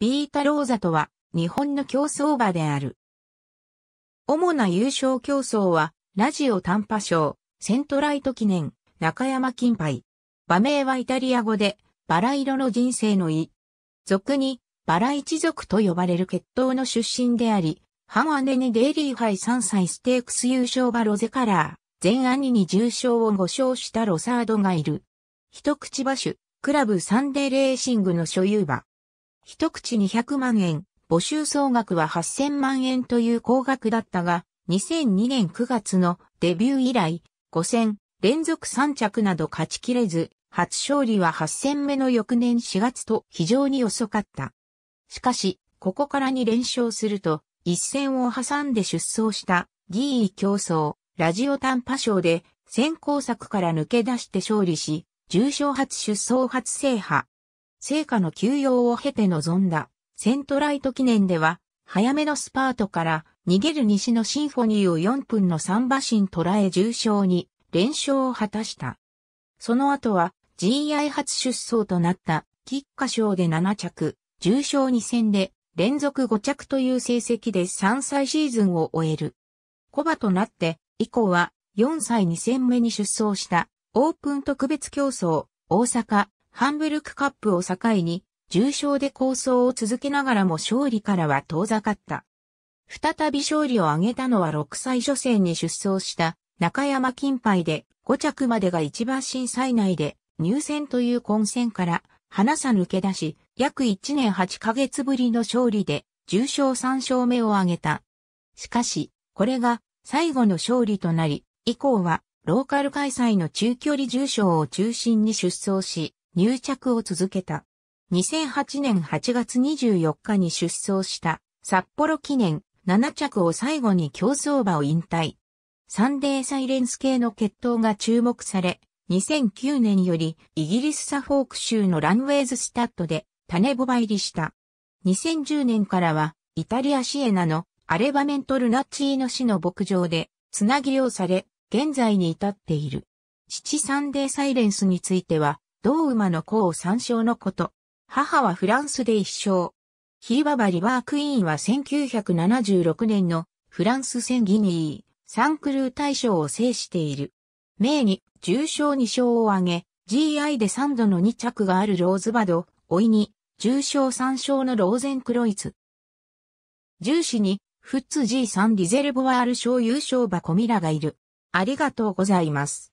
ビータローザとは、日本の競争馬である。主な優勝競争は、ラジオ短波賞、セントライト記念、中山金杯。馬名はイタリア語で、バラ色の人生の意。俗に、バラ一族と呼ばれる血統の出身であり、ハワネにデイリーイ3歳ステークス優勝馬ロゼカラー、全兄に重賞を5勝したロサードがいる。一口馬種、クラブサンデーレーシングの所有馬。一口200万円、募集総額は8000万円という高額だったが、2002年9月のデビュー以来、5戦、連続3着など勝ちきれず、初勝利は8戦目の翌年4月と非常に遅かった。しかし、ここから2連勝すると、一戦を挟んで出走したギー競争、ラジオ短波賞で先行作から抜け出して勝利し、重賞初出走初制覇、成果の休養を経て臨んだ、セントライト記念では、早めのスパートから逃げる西のシンフォニーを4分の3馬身捉え重賞に連勝を果たした。その後は GI 初出走となった菊花賞で7着、重賞2戦で連続5着という成績で3歳シーズンを終える。コバとなって以降は4歳2戦目に出走したオープン特別競争大阪ハンブルクカップを境に、重傷で構想を続けながらも勝利からは遠ざかった。再び勝利を挙げたのは6歳女性に出走した中山金杯で5着までが一番震災内で入選という混戦から花さ抜け出し約1年8ヶ月ぶりの勝利で重賞3勝目を挙げた。しかし、これが最後の勝利となり、以降はローカル開催の中距離重賞を中心に出走し、入着を続けた。2008年8月24日に出走した札幌記念7着を最後に競争馬を引退。サンデーサイレンス系の決闘が注目され、2009年よりイギリスサフォーク州のランウェイズスタッドで種ボバ入りした。2010年からはイタリアシエナのアレバメントルナッチーノ市の牧場でつなぎうされ、現在に至っている。父サンデーサイレンスについては同馬の子を参照のこと。母はフランスで一生。ヒーババリバークイーンは1976年のフランス戦ギニー、サンクルー大賞を制している。名に重賞2勝を挙げ、GI で3度の2着があるローズバド、老いに、重賞3勝のローゼンクロイツ。重視に、フッツ G3 リゼルボワール賞優勝馬コミラがいる。ありがとうございます。